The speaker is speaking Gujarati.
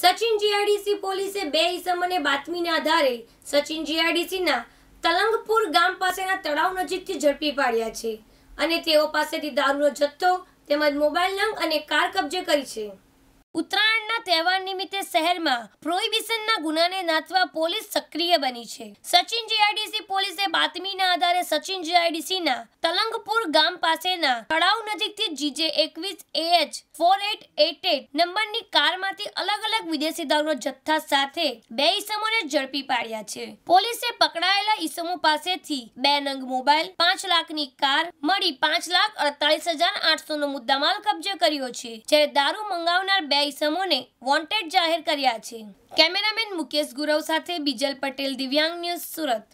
સચિન જીઆરડીસી પોલીસે બે ઇસમોને બાતમીના આધારે સચિન જીઆઈડીસીના તલંગપુર ગામ પાસેના તળાવ નજીકથી ઝડપી પાડ્યા છે અને તેઓ પાસેથી દારૂનો જથ્થો તેમજ મોબાઈલ નંગ અને કાર કબજે કરી છે ઉત્તરાયણ નિમિત્તે શહેરમાં પ્રોહિબિશનના ગુનાને નાથવા પોલીસ સક્રિય બની છે સચિન જીઆઈડીસી પોલીસે બાતમીના આધારે સચિન જીઆઈડીસીના તલંગપુર ગામ પાસેના તળાવ નજીકથી જીજે એકવીસ AH four eight eight eight નંબરની કારમાંથી અલગ અલગ વિદેશી દારૂનો જથ્થા સાથે બે ઈસમોને ઝડપી પાડ્યા છે પોલીસે પકડાયેલા ઈસમો પાસેથી બે નંગ મોબાઈલ પાંચ લાખની કાર મળી પાંચ લાખ અડતાલીસ હજાર આઠસો નો મુદ્દામાલ કબજે કર્યો છે જ્યારે દારૂ મંગાવનાર બે ઈસમોને વોન્ટેડ જાહેર કર્યા છે કેમેરામેન મુકેશ ગુરવ સાથે બીજલ પટેલ દિવ્યાંગ ન્યૂઝ સુરત